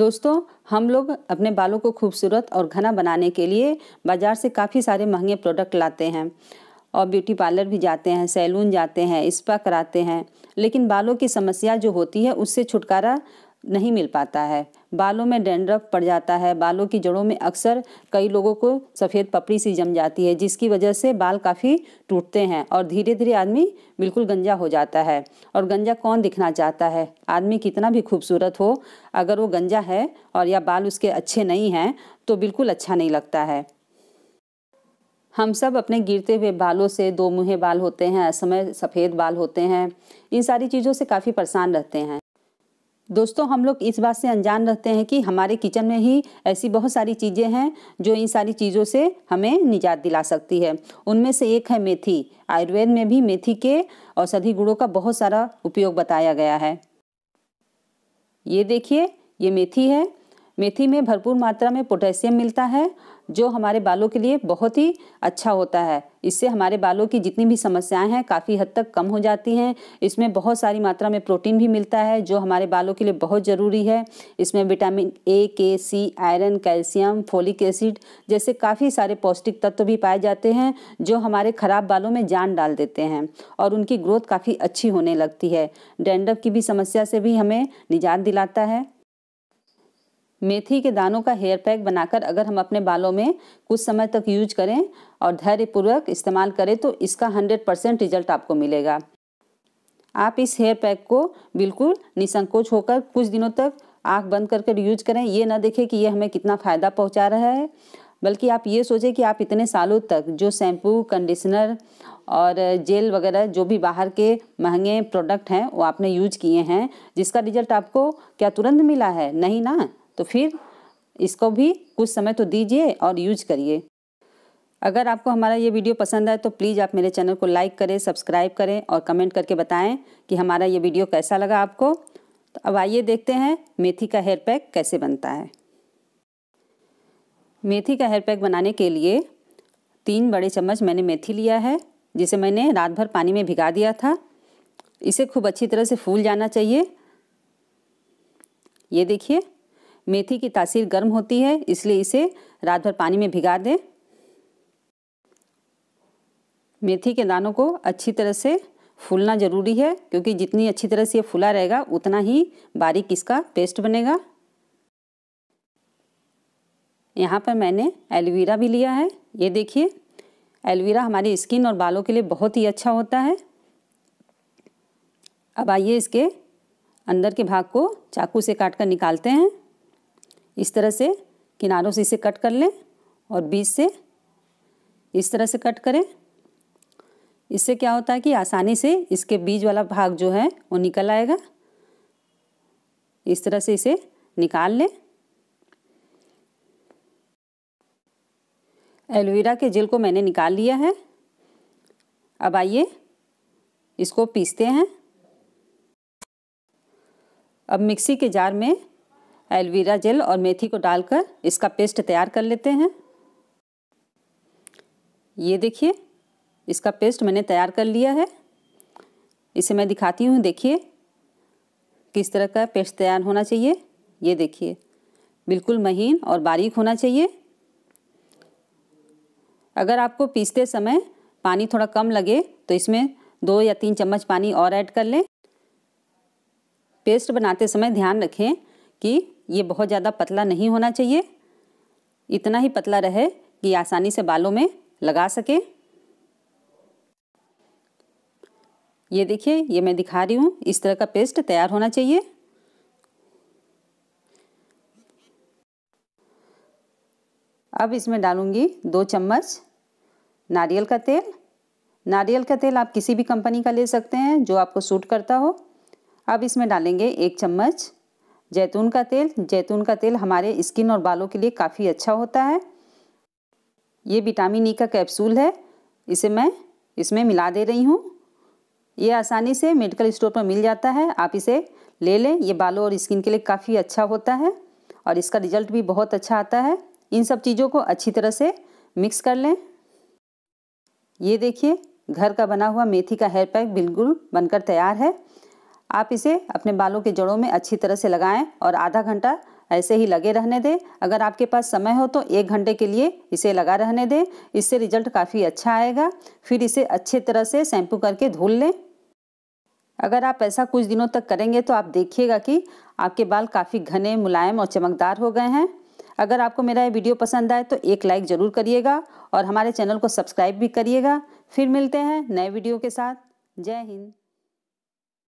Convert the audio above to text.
दोस्तों हम लोग अपने बालों को खूबसूरत और घना बनाने के लिए बाज़ार से काफ़ी सारे महंगे प्रोडक्ट लाते हैं और ब्यूटी पार्लर भी जाते हैं सैलून जाते हैं स्पा कराते हैं लेकिन बालों की समस्या जो होती है उससे छुटकारा नहीं मिल पाता है बालों में डेंड्रफ पड़ जाता है बालों की जड़ों में अक्सर कई लोगों को सफ़ेद पपड़ी सी जम जाती है जिसकी वजह से बाल काफ़ी टूटते हैं और धीरे धीरे आदमी बिल्कुल गंजा हो जाता है और गंजा कौन दिखना चाहता है आदमी कितना भी खूबसूरत हो अगर वो गंजा है और या बाल उसके अच्छे नहीं हैं तो बिल्कुल अच्छा नहीं लगता है हम सब अपने गिरते हुए बालों से दो मुँह बाल होते हैं असमय सफ़ेद बाल होते हैं इन सारी चीज़ों से काफ़ी परेशान रहते हैं दोस्तों हम लोग इस बात से अनजान रहते हैं कि हमारे किचन में ही ऐसी बहुत सारी चीज़ें हैं जो इन सारी चीज़ों से हमें निजात दिला सकती है उनमें से एक है मेथी आयुर्वेद में भी मेथी के औषधि गुणों का बहुत सारा उपयोग बताया गया है ये देखिए ये मेथी है मेथी में भरपूर मात्रा में पोटेशियम मिलता है जो हमारे बालों के लिए बहुत ही अच्छा होता है इससे हमारे बालों की जितनी भी समस्याएं हैं काफ़ी हद तक कम हो जाती हैं इसमें बहुत सारी मात्रा में प्रोटीन भी मिलता है जो हमारे बालों के लिए बहुत ज़रूरी है इसमें vitamin A K C iron calcium folic acid जैसे काफ़ी सारे पौष्टिक तत्व भी पाए जाते हैं जो हमारे ख़राब बालों में जान डाल देते हैं और उनकी ग्रोथ काफ़ी अच्छी होने लगती है डेंडव की भी समस्या से भी हमें निजात दिलाता है मेथी के दानों का हेयर पैक बनाकर अगर हम अपने बालों में कुछ समय तक यूज करें और धैर्यपूर्वक इस्तेमाल करें तो इसका 100 परसेंट रिजल्ट आपको मिलेगा आप इस हेयर पैक को बिल्कुल निसंकोच होकर कुछ दिनों तक आँख बंद कर कर यूज करें ये ना देखें कि ये हमें कितना फ़ायदा पहुँचा रहा है बल्कि आप ये सोचें कि आप इतने सालों तक जो शैम्पू कंडीशनर और जेल वगैरह जो भी बाहर के महंगे प्रोडक्ट हैं वो आपने यूज किए हैं जिसका रिजल्ट आपको क्या तुरंत मिला है नहीं ना तो फिर इसको भी कुछ समय तो दीजिए और यूज करिए अगर आपको हमारा ये वीडियो पसंद आए तो प्लीज़ आप मेरे चैनल को लाइक करें सब्सक्राइब करें और कमेंट करके बताएं कि हमारा ये वीडियो कैसा लगा आपको तो अब आइए देखते हैं मेथी का हेयर पैक कैसे बनता है मेथी का हेयर पैक बनाने के लिए तीन बड़े चम्मच मैंने मेथी लिया है जिसे मैंने रात भर पानी में भिगा दिया था इसे खूब अच्छी तरह से फूल जाना चाहिए ये देखिए मेथी की तासीर गर्म होती है इसलिए इसे रात भर पानी में भिगा दें मेथी के दानों को अच्छी तरह से फूलना ज़रूरी है क्योंकि जितनी अच्छी तरह से ये फूला रहेगा उतना ही बारीक इसका पेस्ट बनेगा यहाँ पर मैंने एलवीरा भी लिया है ये देखिए एलवीरा हमारी स्किन और बालों के लिए बहुत ही अच्छा होता है अब आइए इसके अंदर के भाग को चाकू से काट कर निकालते हैं इस तरह से किनारों से इसे कट कर लें और बीच से इस तरह से कट करें इससे क्या होता है कि आसानी से इसके बीज वाला भाग जो है वो निकल आएगा इस तरह से इसे निकाल लें एलोवेरा के जेल को मैंने निकाल लिया है अब आइए इसको पीसते हैं अब मिक्सी के जार में एलवीरा जेल और मेथी को डालकर इसका पेस्ट तैयार कर लेते हैं ये देखिए इसका पेस्ट मैंने तैयार कर लिया है इसे मैं दिखाती हूँ देखिए किस तरह का पेस्ट तैयार होना चाहिए ये देखिए बिल्कुल महीन और बारीक होना चाहिए अगर आपको पीसते समय पानी थोड़ा कम लगे तो इसमें दो या तीन चम्मच पानी और ऐड कर लें पेस्ट बनाते समय ध्यान रखें कि ये बहुत ज़्यादा पतला नहीं होना चाहिए इतना ही पतला रहे कि आसानी से बालों में लगा सके ये देखिए ये मैं दिखा रही हूँ इस तरह का पेस्ट तैयार होना चाहिए अब इसमें डालूंगी दो चम्मच नारियल का तेल नारियल का तेल आप किसी भी कंपनी का ले सकते हैं जो आपको सूट करता हो अब इसमें डालेंगे एक चम्मच जैतून का तेल जैतून का तेल हमारे स्किन और बालों के लिए काफ़ी अच्छा होता है ये विटामिन ई e का कैप्सूल है इसे मैं इसमें मिला दे रही हूँ ये आसानी से मेडिकल स्टोर पर मिल जाता है आप इसे ले लें ये बालों और स्किन के लिए काफ़ी अच्छा होता है और इसका रिजल्ट भी बहुत अच्छा आता है इन सब चीज़ों को अच्छी तरह से मिक्स कर लें ये देखिए घर का बना हुआ मेथी का हेयर पैक बिल्कुल बनकर तैयार है आप इसे अपने बालों के जड़ों में अच्छी तरह से लगाएं और आधा घंटा ऐसे ही लगे रहने दें अगर आपके पास समय हो तो एक घंटे के लिए इसे लगा रहने दें इससे रिजल्ट काफ़ी अच्छा आएगा फिर इसे अच्छे तरह से शैम्पू करके धुल लें अगर आप ऐसा कुछ दिनों तक करेंगे तो आप देखिएगा कि आपके बाल काफ़ी घने मुलायम और चमकदार हो गए हैं अगर आपको मेरा ये वीडियो पसंद आए तो एक लाइक ज़रूर करिएगा और हमारे चैनल को सब्सक्राइब भी करिएगा फिर मिलते हैं नए वीडियो के साथ जय हिंद